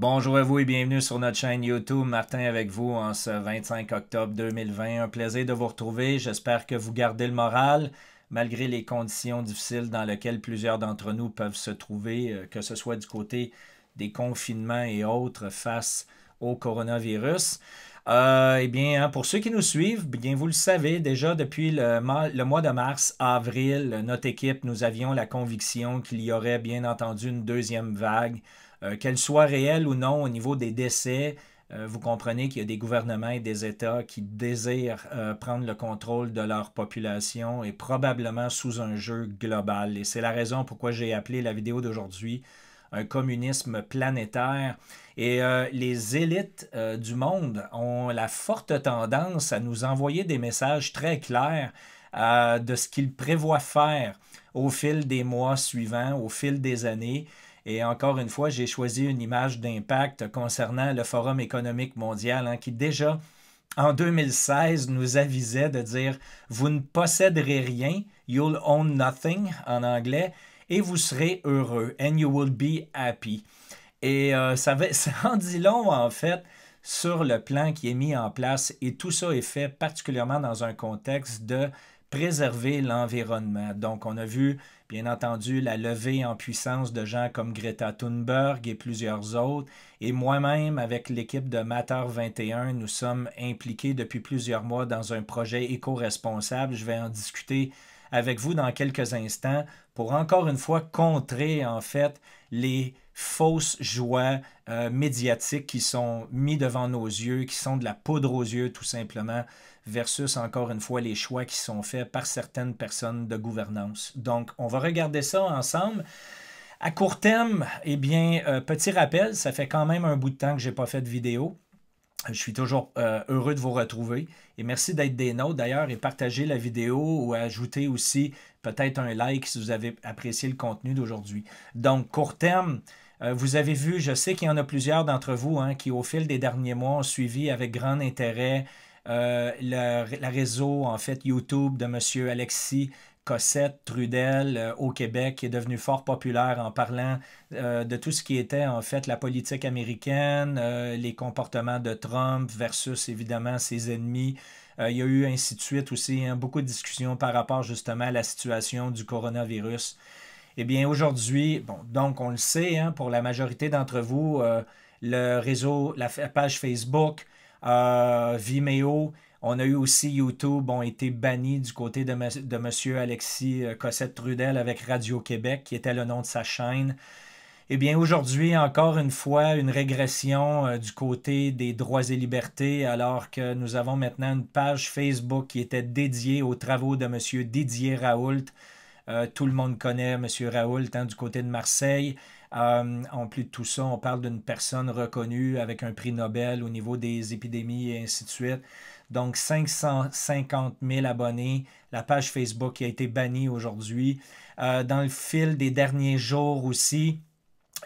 Bonjour à vous et bienvenue sur notre chaîne YouTube. Martin avec vous en ce 25 octobre 2020. Un plaisir de vous retrouver. J'espère que vous gardez le moral malgré les conditions difficiles dans lesquelles plusieurs d'entre nous peuvent se trouver, euh, que ce soit du côté des confinements et autres face au coronavirus. Euh, eh bien, hein, pour ceux qui nous suivent, bien vous le savez, déjà depuis le mois de mars, avril, notre équipe, nous avions la conviction qu'il y aurait bien entendu une deuxième vague euh, qu'elle soit réelle ou non au niveau des décès, euh, vous comprenez qu'il y a des gouvernements et des États qui désirent euh, prendre le contrôle de leur population et probablement sous un jeu global. Et c'est la raison pourquoi j'ai appelé la vidéo d'aujourd'hui un communisme planétaire. Et les élites du monde ont la forte tendance à nous envoyer des messages très clairs de ce qu'ils prévoient faire au fil des mois suivants, au fil des années. Et encore une fois, j'ai choisi une image d'impact concernant le Forum économique mondial hein, qui déjà en 2016 nous avisait de dire vous ne posséderez rien, you'll own nothing en anglais, et vous serez heureux, and you will be happy. Et euh, ça, va, ça en dit long en fait sur le plan qui est mis en place et tout ça est fait particulièrement dans un contexte de préserver l'environnement. Donc on a vu Bien entendu, la levée en puissance de gens comme Greta Thunberg et plusieurs autres. Et moi-même, avec l'équipe de Matter 21, nous sommes impliqués depuis plusieurs mois dans un projet éco-responsable. Je vais en discuter avec vous dans quelques instants pour encore une fois contrer en fait les fausses joies euh, médiatiques qui sont mises devant nos yeux, qui sont de la poudre aux yeux tout simplement, versus encore une fois les choix qui sont faits par certaines personnes de gouvernance. Donc on va regarder ça ensemble. À court terme, eh bien, euh, petit rappel, ça fait quand même un bout de temps que je n'ai pas fait de vidéo. Je suis toujours euh, heureux de vous retrouver et merci d'être des nôtres d'ailleurs et partager la vidéo ou ajouter aussi peut-être un like si vous avez apprécié le contenu d'aujourd'hui. Donc, court terme, euh, vous avez vu, je sais qu'il y en a plusieurs d'entre vous hein, qui au fil des derniers mois ont suivi avec grand intérêt euh, le, la réseau, en fait, YouTube de M. Alexis Cossette, Trudel euh, au Québec, qui est devenu fort populaire en parlant euh, de tout ce qui était en fait la politique américaine, euh, les comportements de Trump versus évidemment ses ennemis. il y a eu ainsi de suite aussi hein, beaucoup de discussions par rapport justement à la situation du coronavirus. Eh bien aujourd'hui, bon, donc on le sait, hein, pour la majorité d'entre vous, le réseau, la page Facebook, Vimeo, on a eu aussi YouTube ont été bannis du côté de, M. Alexis euh, Cossette-Trudel avec Radio-Québec, qui était le nom de sa chaîne. Eh bien, aujourd'hui, encore une fois, une régression euh, du côté des droits et libertés, alors que nous avons maintenant une page Facebook qui était dédiée aux travaux de M. Didier Raoult. Euh, tout le monde connaît M. Raoult hein, du côté de Marseille. Euh, en plus de tout ça, on parle d'une personne reconnue avec un prix Nobel au niveau des épidémies et ainsi de suite. Donc 550 000 abonnés. La page Facebook qui a été bannie aujourd'hui. Euh, dans le fil des derniers jours aussi,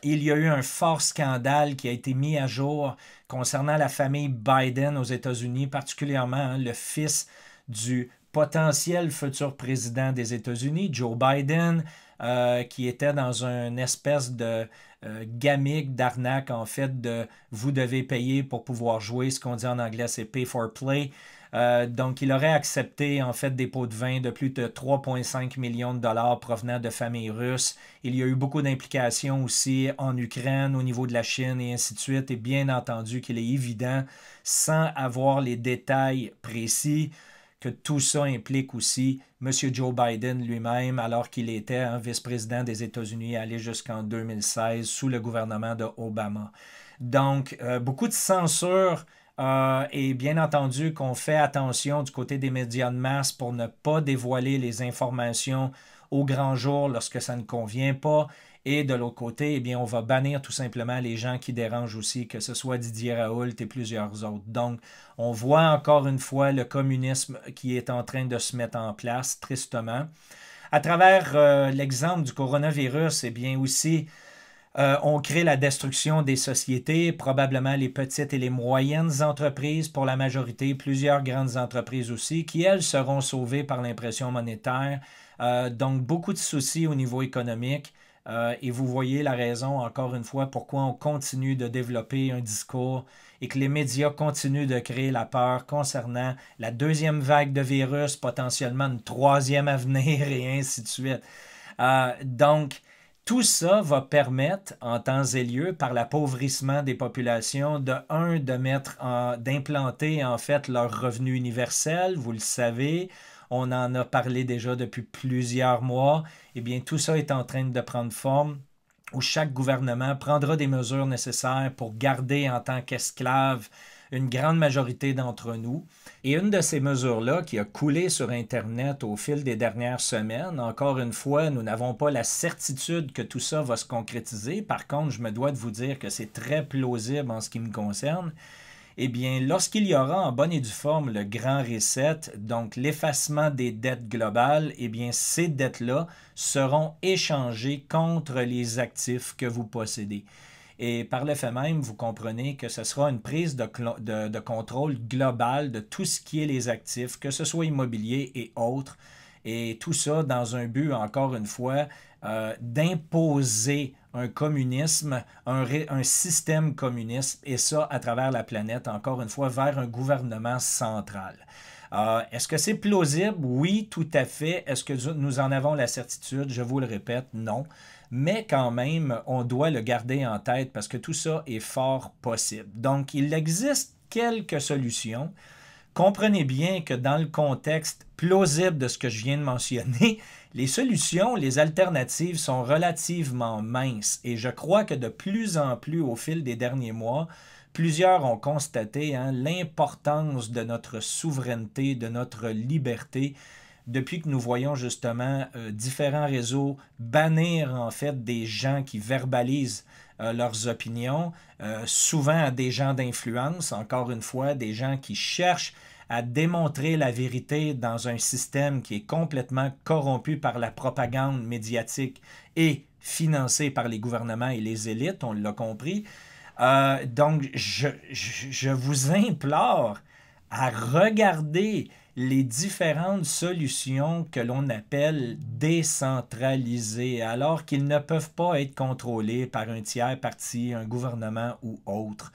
il y a eu un fort scandale qui a été mis à jour concernant la famille Biden aux États-Unis, particulièrement hein, le fils du potentiel futur président des États-Unis, Joe Biden, euh, qui était dans une espèce de euh, gamique d'arnaque, en fait, de vous devez payer pour pouvoir jouer. Ce qu'on dit en anglais, c'est pay for play. Euh, donc, il aurait accepté en fait des pots de vin de plus de 3,5 millions de dollars provenant de familles russes. Il y a eu beaucoup d'implications aussi en Ukraine, au niveau de la Chine et ainsi de suite. Et bien entendu qu'il est évident, sans avoir les détails précis, que tout ça implique aussi M. Joe Biden lui-même, alors qu'il était hein, vice-président des États-Unis, allé jusqu'en 2016 sous le gouvernement de Obama. Donc, euh, beaucoup de censure euh, et bien entendu qu'on fait attention du côté des médias de masse pour ne pas dévoiler les informations au grand jour lorsque ça ne convient pas. Et de l'autre côté, eh bien, on va bannir tout simplement les gens qui dérangent aussi, que ce soit Didier Raoult et plusieurs autres. Donc, on voit encore une fois le communisme qui est en train de se mettre en place, tristement. À travers euh, l'exemple du coronavirus, eh bien aussi, euh, on crée la destruction des sociétés, probablement les petites et les moyennes entreprises pour la majorité, plusieurs grandes entreprises aussi, qui elles seront sauvées par l'impression monétaire. Euh, donc beaucoup de soucis au niveau économique. Euh, et vous voyez la raison, encore une fois, pourquoi on continue de développer un discours et que les médias continuent de créer la peur concernant la deuxième vague de virus, potentiellement une troisième à venir et ainsi de suite. Euh, donc, tout ça va permettre, en temps et lieu, par l'appauvrissement des populations, de un, de d'implanter en fait leur revenu universel, vous le savez, on en a parlé déjà depuis plusieurs mois, eh bien tout ça est en train de prendre forme où chaque gouvernement prendra des mesures nécessaires pour garder en tant qu'esclave une grande majorité d'entre nous. Et une de ces mesures-là qui a coulé sur Internet au fil des dernières semaines, encore une fois, nous n'avons pas la certitude que tout ça va se concrétiser. Par contre, je me dois de vous dire que c'est très plausible en ce qui me concerne eh bien, lorsqu'il y aura en bonne et due forme le grand reset, donc l'effacement des dettes globales, eh bien, ces dettes-là seront échangées contre les actifs que vous possédez. Et par le fait même, vous comprenez que ce sera une prise de, de contrôle globale de tout ce qui est les actifs, que ce soit immobilier et autres. Et tout ça dans un but, encore une fois, euh, d'imposer un communisme, un, système communiste, et ça à travers la planète, encore une fois, vers un gouvernement central. Euh, est-ce que c'est plausible? Oui, tout à fait. Est-ce que nous en avons la certitude? Je vous le répète, non. Mais quand même, on doit le garder en tête parce que tout ça est fort possible. Donc, il existe quelques solutions. Comprenez bien que dans le contexte plausible de ce que je viens de mentionner, les solutions, les alternatives sont relativement minces et je crois que de plus en plus au fil des derniers mois, plusieurs ont constaté hein, l'importance de notre souveraineté, de notre liberté depuis que nous voyons justement euh, différents réseaux bannir en fait des gens qui verbalisent euh, leurs opinions, euh, souvent à des gens d'influence, encore une fois, des gens qui cherchent à démontrer la vérité dans un système qui est complètement corrompu par la propagande médiatique et financé par les gouvernements et les élites, on l'a compris. donc, je, je, vous implore à regarder les différentes solutions que l'on appelle décentralisées, alors qu'ils ne peuvent pas être contrôlés par un tiers parti, un gouvernement ou autre.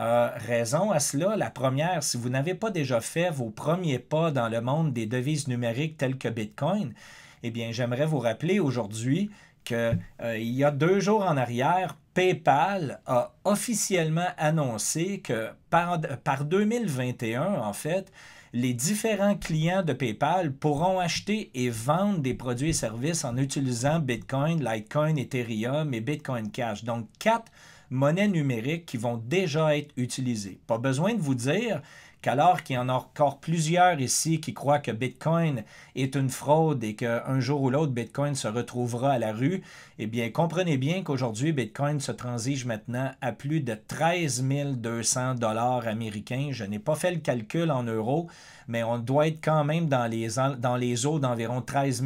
Euh, raison à cela, la première, si vous n'avez pas déjà fait vos premiers pas dans le monde des devises numériques telles que Bitcoin, eh bien, j'aimerais vous rappeler aujourd'hui qu'il euh, y a deux jours en arrière, PayPal a officiellement annoncé que par 2021, en fait, les différents clients de PayPal pourront acheter et vendre des produits et services en utilisant Bitcoin, Litecoin, Ethereum et Bitcoin Cash. Donc, quatre monnaies numériques qui vont déjà être utilisées. Pas besoin de vous dire qu'alors qu'il y en a encore plusieurs ici qui croient que Bitcoin est une fraude et qu'un jour ou l'autre, Bitcoin se retrouvera à la rue, eh bien, comprenez bien qu'aujourd'hui, Bitcoin se transige maintenant à plus de 13 200 dollars américains. Je n'ai pas fait le calcul en euros, mais on doit être quand même dans les, dans les eaux d'environ 13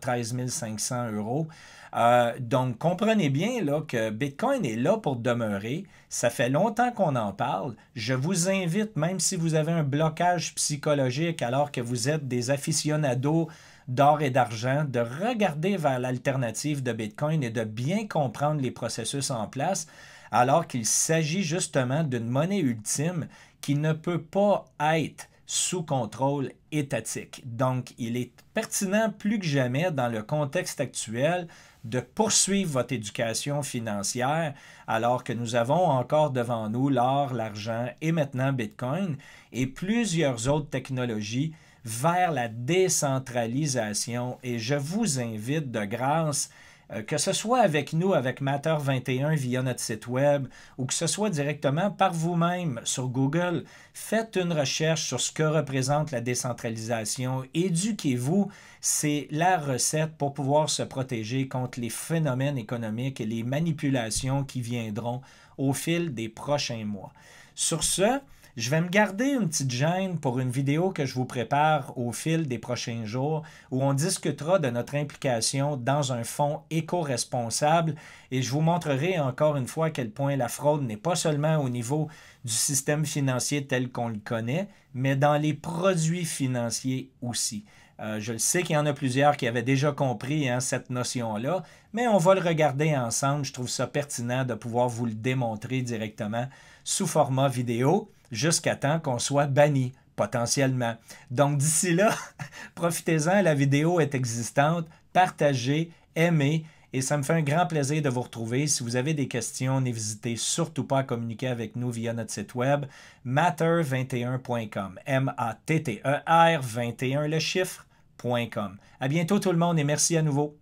13 500 euros. Euh, donc, comprenez bien que Bitcoin est là pour demeurer. Ça fait longtemps qu'on en parle. Je vous invite, même si vous avez un blocage psychologique alors que vous êtes des aficionados d'or et d'argent, de regarder vers l'alternative de Bitcoin et de bien comprendre les processus en place, alors qu'il s'agit justement d'une monnaie ultime qui ne peut pas être sous contrôle étatique. Donc, il est pertinent plus que jamais dans le contexte actuel de poursuivre votre éducation financière alors que nous avons encore devant nous l'or, l'argent et maintenant Bitcoin et plusieurs autres technologies vers la décentralisation. Et je vous invite de grâce euh, que ce soit avec nous, avec Matter21 via notre site web, ou que ce soit directement par vous-même sur Google, faites une recherche sur ce que représente la décentralisation, éduquez-vous, c'est la recette pour pouvoir se protéger contre les phénomènes économiques et les manipulations qui viendront au fil des prochains mois. Sur ce, je vais me garder une petite gêne pour une vidéo que je vous prépare au fil des prochains jours où on discutera de notre implication dans un fonds éco-responsable et je vous montrerai encore une fois à quel point la fraude n'est pas seulement au niveau du système financier tel qu'on le connaît, mais dans les produits financiers aussi. Euh, je le sais qu'il y en a plusieurs qui avaient déjà compris hein, cette notion-là, mais on va le regarder ensemble. Je trouve ça pertinent de pouvoir vous le démontrer directement sous format vidéo jusqu'à temps qu'on soit banni potentiellement. Donc d'ici là, profitez-en, la vidéo est existante, partagez, aimez. Et ça me fait un grand plaisir de vous retrouver. Si vous avez des questions, n'hésitez surtout pas à communiquer avec nous via notre site web matter21.com. M-A-T-T-E-R 21, le chiffre, .com. À bientôt tout le monde et merci à nouveau.